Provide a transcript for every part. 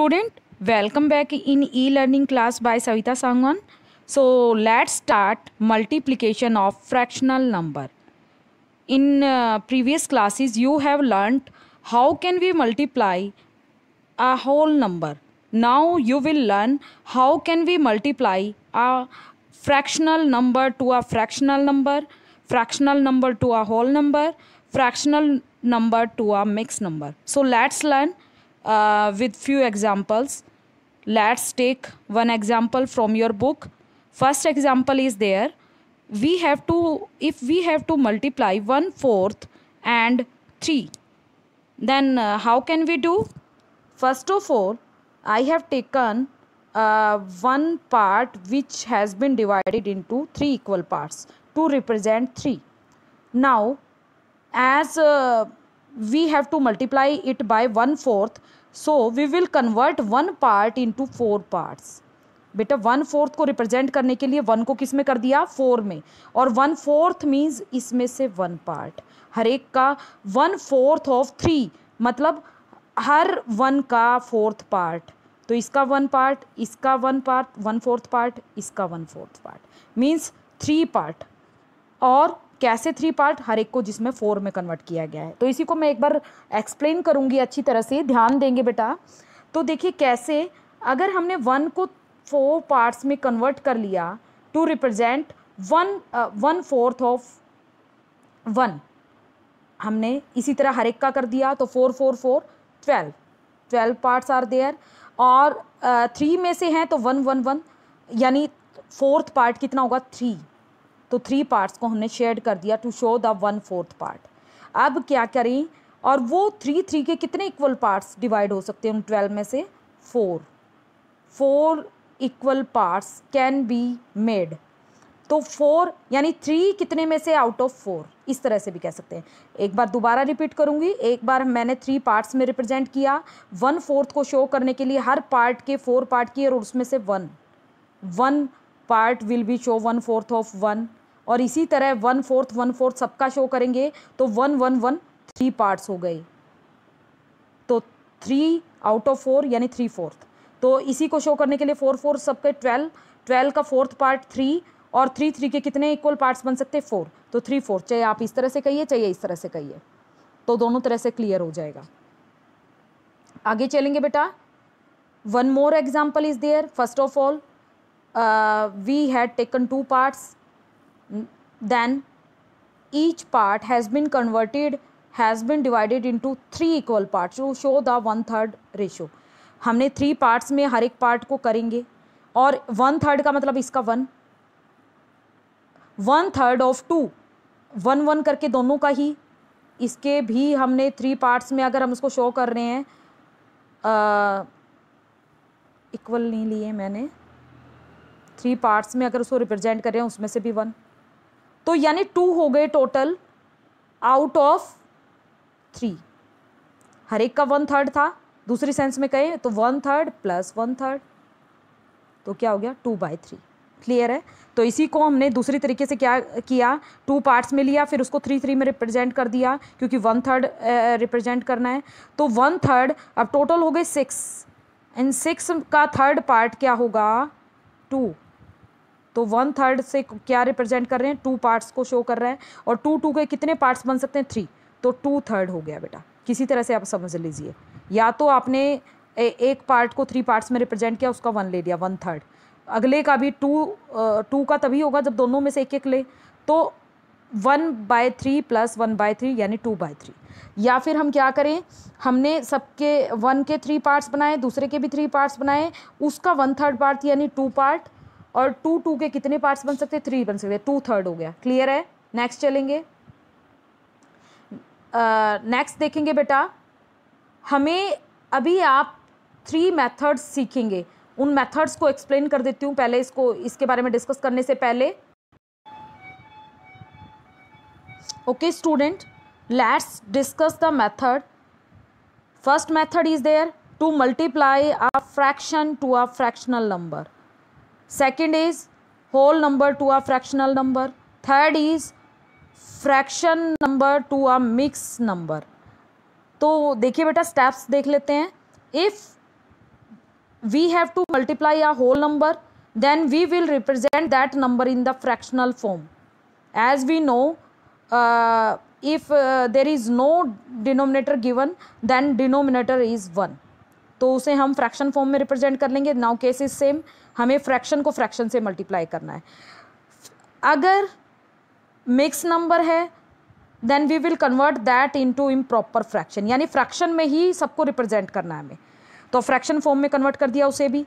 student welcome back in E learning class by Savita Sangan so let's start multiplication of fractional number in previous classes you have learn how can we multiply a whole number now you will learn how can we multiply a fractional number to a fractional number fractional number to a whole number fractional number to a mix number so let's learn uh, with few examples let's take one example from your book first example is there we have to if we have to multiply 1 fourth and 3 then uh, how can we do first of all i have taken uh, one part which has been divided into three equal parts to represent 3 now as uh, we have to multiply it by one fourth so we will convert one part into four parts बेटा one fourth को represent करने के लिए one को किस में कर दिया फोर में और वन फोर्थ मीन्स इसमें से वन पार्ट हर एक का वन फोर्थ ऑफ थ्री मतलब हर वन का फोर्थ पार्ट तो इसका वन पार्ट इसका one part one fourth part इसका one fourth part means three part और कैसे थ्री पार्ट हर एक को जिसमें फोर में कन्वर्ट किया गया है तो इसी को मैं एक बार एक्सप्लेन करूँगी अच्छी तरह से ध्यान देंगे बेटा तो देखिए कैसे अगर हमने वन को फोर पार्ट्स में कन्वर्ट कर लिया to represent one one fourth of one हमने इसी तरह हर एक का कर दिया तो four four four twelve twelve parts are there और थ्री uh, में से हैं तो वन वन वन यानी फोर्थ पार्ट कितना होगा थ्री तो थ्री पार्ट्स को हमने शेयर कर दिया to show the one fourth part अब क्या करें और वो थ्री थ्री के कितने इक्वल पार्ट्स डिवाइड हो सकते हैं उन ट्वेल्व में से four four equal parts can be made तो फोर यानी थ्री कितने में से आउट ऑफ फोर इस तरह से भी कह सकते हैं एक बार दोबारा रिपीट करूंगी एक बार मैंने थ्री पार्ट्स में रिप्रेजेंट किया वन फोर्थ को शो करने के लिए हर पार्ट के फोर पार्ट किए और उसमें से one one part will be show one fourth of one और इसी तरह वन फोर्थ वन फोर्थ सबका शो करेंगे तो one one one three parts हो गए तो थ्री आउट ऑफ फोर यानी थ्री फोर्थ तो इसी को शो करने के लिए फोर फोर सबके ट्वेल्व ट्वेल्व का फोर्थ पार्ट थ्री और थ्री थ्री के कितने इक्वल पार्ट्स बन सकते हैं फोर तो थ्री फोर चाहे आप इस तरह से कहिए चाहे इस तरह से कहिए तो दोनों तरह से क्लियर हो जाएगा आगे चलेंगे बेटा one more example is there first of all we had taken two parts then each part has been converted has been divided into three equal parts to show the one third ratio हमने three parts में हर एक part को करेंगे और one third का मतलब इसका one one third of two one one करके दोनों का ही इसके भी हमने थ्री पार्ट्स में अगर हम उसको शो कर रहे हैं इक्वल नहीं लिए मैंने थ्री पार्ट्स में अगर उसको रिप्रेजेंट कर रहे हैं उसमें से भी वन तो यानी टू हो गए टोटल आउट ऑफ थ्री हर एक का वन थर्ड था दूसरी सेंस में कहें तो one third plus one third तो क्या हो गया टू बाई थ्री क्लियर है तो इसी को हमने दूसरी तरीके से क्या किया टू पार्ट्स में लिया फिर उसको थ्री थ्री में रिप्रेजेंट कर दिया क्योंकि वन थर्ड रिप्रेजेंट करना है तो वन थर्ड अब टोटल हो गए सिक्स एंड सिक्स का थर्ड पार्ट क्या होगा टू तो वन थर्ड से क्या रिप्रेजेंट कर रहे हैं टू पार्ट्स को शो कर रहे हैं और टू टू के कितने पार्ट्स बन सकते हैं थ्री तो टू थर्ड हो गया बेटा किसी तरह से आप समझ लीजिए या तो आपने ए, एक पार्ट को थ्री पार्ट्स में रिप्रेजेंट किया उसका वन ले लिया वन थर्ड अगले का भी टू टू का तभी होगा जब दोनों में से एक एक ले तो one by three plus one by three यानी टू बाय थ्री या फिर हम क्या करें हमने सबके वन के थ्री पार्ट्स बनाए दूसरे के भी थ्री पार्ट्स बनाए उसका वन थर्ड पार्ट यानी टू पार्ट और टू टू के कितने पार्ट्स बन सकते हैं थ्री बन सकते हैं टू थर्ड हो गया क्लियर है नेक्स्ट चलेंगे नेक्स्ट uh, देखेंगे बेटा हमें अभी आप थ्री मेथड्स सीखेंगे उन मेथड्स को एक्सप्लेन कर देती हूँ पहले इसको इसके बारे में डिस्कस करने से पहले okay student let's discuss the method first method is there to multiply a fraction to a fractional number second is whole number to a fractional number third is fraction number to a mix number तो देखिए बेटा steps देख लेते हैं if we have to multiply a whole number then we will represent that number in the fractional form as we know if there is no denominator given then denominator is one तो उसे हम fraction form में represent कर लेंगे now case is same हमें fraction को fraction से multiply करना है अगर मिक्स नंबर है then we will convert that into improper fraction यानी फ्रैक्शन में ही सबको रिप्रेजेंट करना है हमें तो फ्रैक्शन फॉर्म में कन्वर्ट कर दिया उसे भी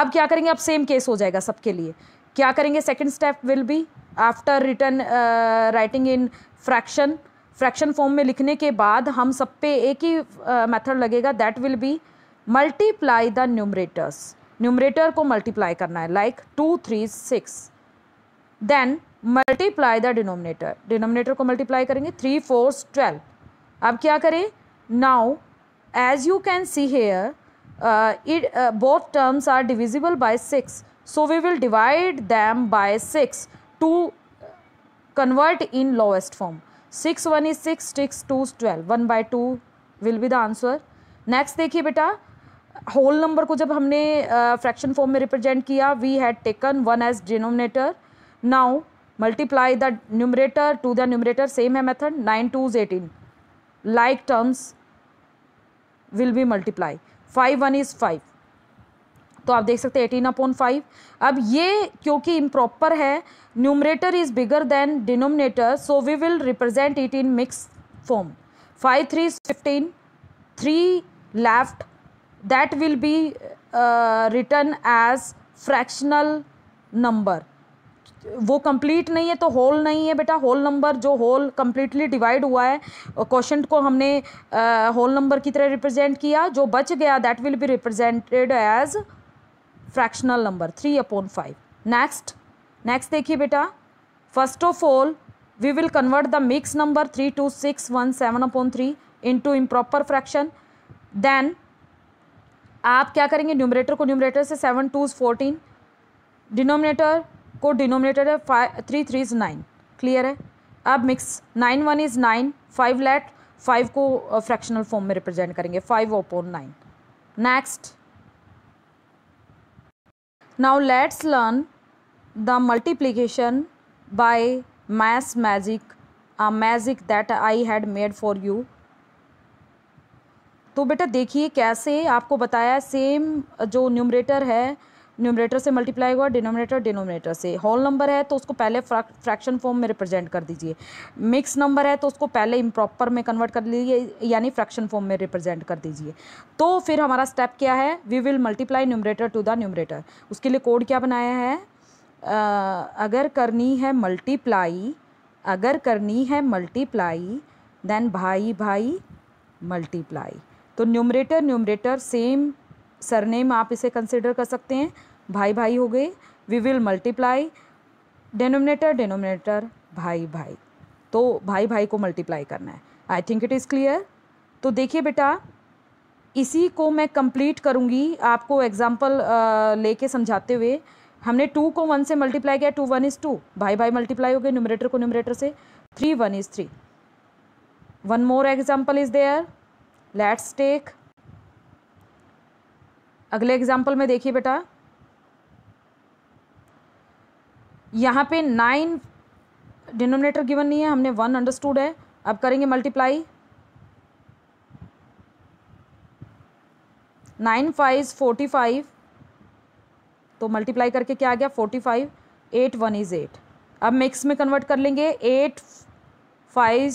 अब क्या करेंगे अब सेम केस हो जाएगा सबके लिए क्या करेंगे second step will be after return writing in fraction fraction form में लिखने के बाद हम सब पे एक ही मेथड uh, लगेगा that will be multiply the numerators numerator को मल्टीप्लाई करना है like two three six then multiply the denominator denominator को मल्टीप्लाई करेंगे थ्री फोर ट्वेल्व अब क्या करें now as you can see here it both terms are divisible by six so we will divide them by six to convert in lowest form six one is six six two twelve one by two will be the answer next देखिए बेटा whole number को जब हमने fraction form में represent किया we had taken one as denominator now multiply the numerator to the numerator same है method nine two eighteen like terms will be multiply five one is five तो आप देख सकते हैं एटीन अपॉन फाइव अब ये क्योंकि इम्प्रॉपर है numerator is bigger than denominator so we will represent it in mix form five three is fifteen three left that will be uh, written as fractional number वो complete नहीं है तो whole नहीं है बेटा होल नंबर जो whole completely divide हुआ है क्वेश्चन को हमने होल uh, नंबर की तरह रिप्रेजेंट किया जो बच गया that will be represented as fractional number three upon five next next देखिए बेटा first of all we will convert the mix number three two six one seven upon three into improper fraction then आप क्या करेंगे numerator को numerator से seven two fourteen denominator को denominator है five three three is nine clear है अब mix nine one is nine five left five को फ्रैक्शनल uh, फॉर्म में रिप्रेजेंट करेंगे five upon nine next now let's learn the multiplication by math magic magic that I had made for you तो बेटा देखिए कैसे आपको बताया same जो न्यूमरेटर है न्यूमरेटर से मल्टीप्लाई हुआ डिनोमिनेटर डिनोमिनेटर से होल नंबर है तो उसको पहले फ्रैक्शन फॉर्म में रिप्रेजेंट कर दीजिए मिक्स नंबर है तो उसको पहले इम्प्रॉपर में कन्वर्ट कर लीजिए यानी फ्रैक्शन फॉर्म में रिप्रेजेंट कर दीजिए तो फिर हमारा स्टेप क्या है we will multiply numerator to the numerator उसके लिए कोड क्या बनाया है आ, अगर करनी है मल्टीप्लाई अगर करनी है मल्टीप्लाई देन भाई भाई मल्टीप्लाई तो न्यूमरेटर न्यूमरेटर सेम सरनेम आप इसे कंसिडर कर सकते हैं भाई भाई हो गए we will multiply denominator denominator भाई भाई तो भाई भाई को मल्टीप्लाई करना है I think it is clear तो देखिए बेटा इसी को मैं कंप्लीट करूँगी आपको एग्जाम्पल लेके समझाते हुए हमने टू को वन से मल्टीप्लाई किया टू वन इज़ टू भाई भाई मल्टीप्लाई हो गए न्यूमरेटर को न्यूमरेटर से three one is three one more example is there let's take अगले एग्जाम्पल में देखिए बेटा यहाँ पे नाइन डिनोमिनेटर गिवन नहीं है हमने वन अंडरस्टूड है अब करेंगे multiply nine five forty five तो मल्टीप्लाई करके क्या आ गया forty five eight one is eight अब मिक्स में कन्वर्ट कर लेंगे eight five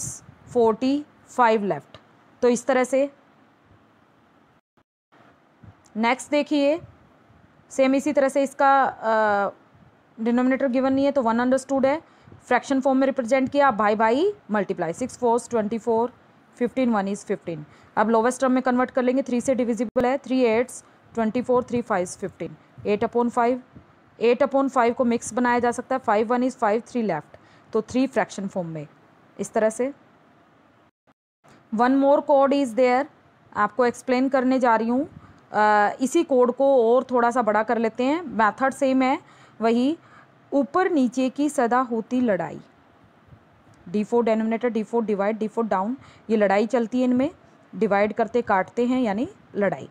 forty five left तो इस तरह से नेक्स्ट देखिए सेम इसी तरह से इसका डिनोमिनेटर गिवन नहीं है तो वन अंडरस्टूड है फ्रैक्शन फॉर्म में रिप्रेजेंट किया आप भाई भाई multiply six fours twenty four fifteen one is fifteen अब लोवेस्ट टर्म में कन्वर्ट कर लेंगे थ्री से डिविजिबल है three eights twenty four three five fifteen eight upon five eight upon five को मिक्स बनाया जा सकता है five one is five three left तो थ्री फ्रैक्शन फॉर्म में इस तरह से one more code is there आपको एक्सप्लेन करने जा रही हूँ इसी कोड को और थोड़ा सा बड़ा कर लेते हैं मैथड सेम है वही ऊपर नीचे की सदा होती लड़ाई D four denominator D four divide D four down ये लड़ाई चलती है इनमें डिवाइड करते काटते हैं यानी लड़ाई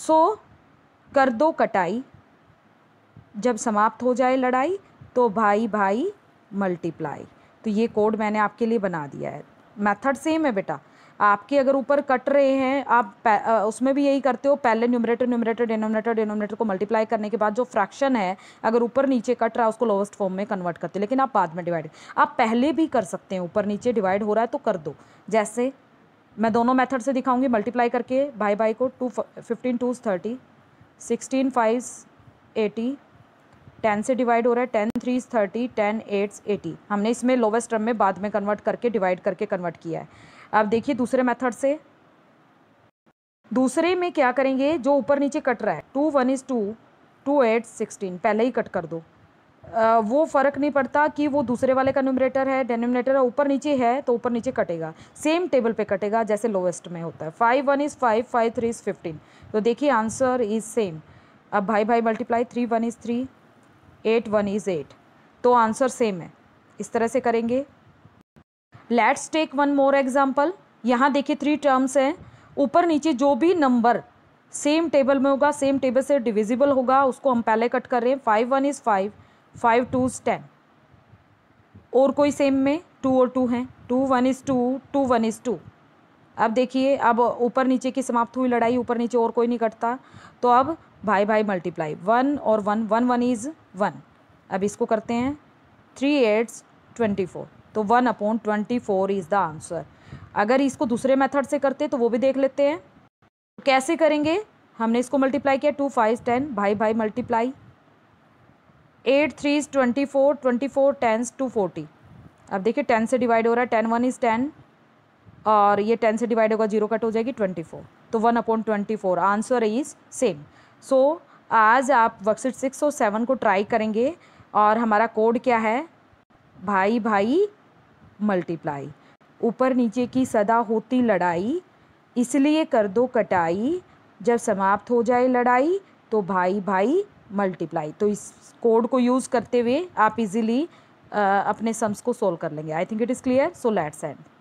सो so, कर दो कटाई जब समाप्त हो जाए लड़ाई तो भाई भाई मल्टीप्लाई तो ये कोड मैंने आपके लिए बना दिया है मेथड सेम है बेटा आपके अगर ऊपर कट रहे हैं आप उसमें भी यही करते हो पहले न्यूमरेटर न्यूमरेटर डिनोमिनेटर डिनोमिनेटर को मल्टीप्लाई करने के बाद जो फ्रैक्शन है अगर ऊपर नीचे कट रहा है उसको लोवेस्ट फॉर्म में कन्वर्ट करते हो लेकिन आप बाद में डिवाइड आप पहले भी कर सकते हैं ऊपर नीचे डिवाइड हो रहा है तो कर दो जैसे मैं दोनों मेथड से दिखाऊंगी मल्टीप्लाई करके भाई भाई को two fifteen two thirty sixteen five eighty ten से डिवाइड हो रहा है ten three thirty ten eights eighty हमने इसमें लोवेस्ट टर्म में बाद में कन्वर्ट करके डिवाइड करके कन्वर्ट किया है अब देखिए दूसरे मेथड से दूसरे में क्या करेंगे जो ऊपर नीचे कट रहा है two one is two two eight sixteen पहले ही कट कर दो आ, वो फ़र्क नहीं पड़ता कि वो दूसरे वाले का न्यूमरेटर है डेनोमिनेटर ऊपर नीचे है तो ऊपर नीचे कटेगा सेम टेबल पे कटेगा जैसे लोवेस्ट में होता है five one is five five three is fifteen तो देखिए आंसर इज़ सेम अब भाई भाई multiply three one is three eight one is eight तो आंसर सेम है इस तरह से करेंगे let's take one more example यहाँ देखिए थ्री टर्म्स हैं ऊपर नीचे जो भी नंबर सेम टेबल में होगा सेम टेबल से डिविजिबल होगा उसको हम पहले कट कर रहे हैं five one is five five two is ten और कोई सेम में टू और टू हैं two one is two two one is two अब देखिए अब ऊपर नीचे की समाप्त हुई लड़ाई ऊपर नीचे और कोई नहीं कटता तो अब भाई भाई मल्टीप्लाई वन और one one one is one अब इसको करते हैं थ्री एट्स ट्वेंटी फोर तो one upon twenty four is the answer अगर इसको दूसरे मेथड से करते तो वो भी देख लेते हैं तो कैसे करेंगे हमने इसको मल्टीप्लाई किया टू फाइव टेन भाई भाई multiply eight three is twenty four twenty four tens two forty अब देखिए टेन से डिवाइड हो रहा है टेन वन इज़ टेन और ये टेन से डिवाइड होगा जीरो कट हो जाएगी ट्वेंटी फोर तो one upon twenty four answer is same so so, आज आप वर्कशीट सिक्स और सेवन को ट्राई करेंगे और हमारा कोड क्या है भाई भाई मल्टीप्लाई ऊपर नीचे की सदा होती लड़ाई इसलिए कर दो कटाई जब समाप्त हो जाए लड़ाई तो भाई भाई मल्टीप्लाई तो इस कोड को यूज़ करते हुए आप इजीली अपने सम्स को सोल्व कर लेंगे I think it is clear so let's and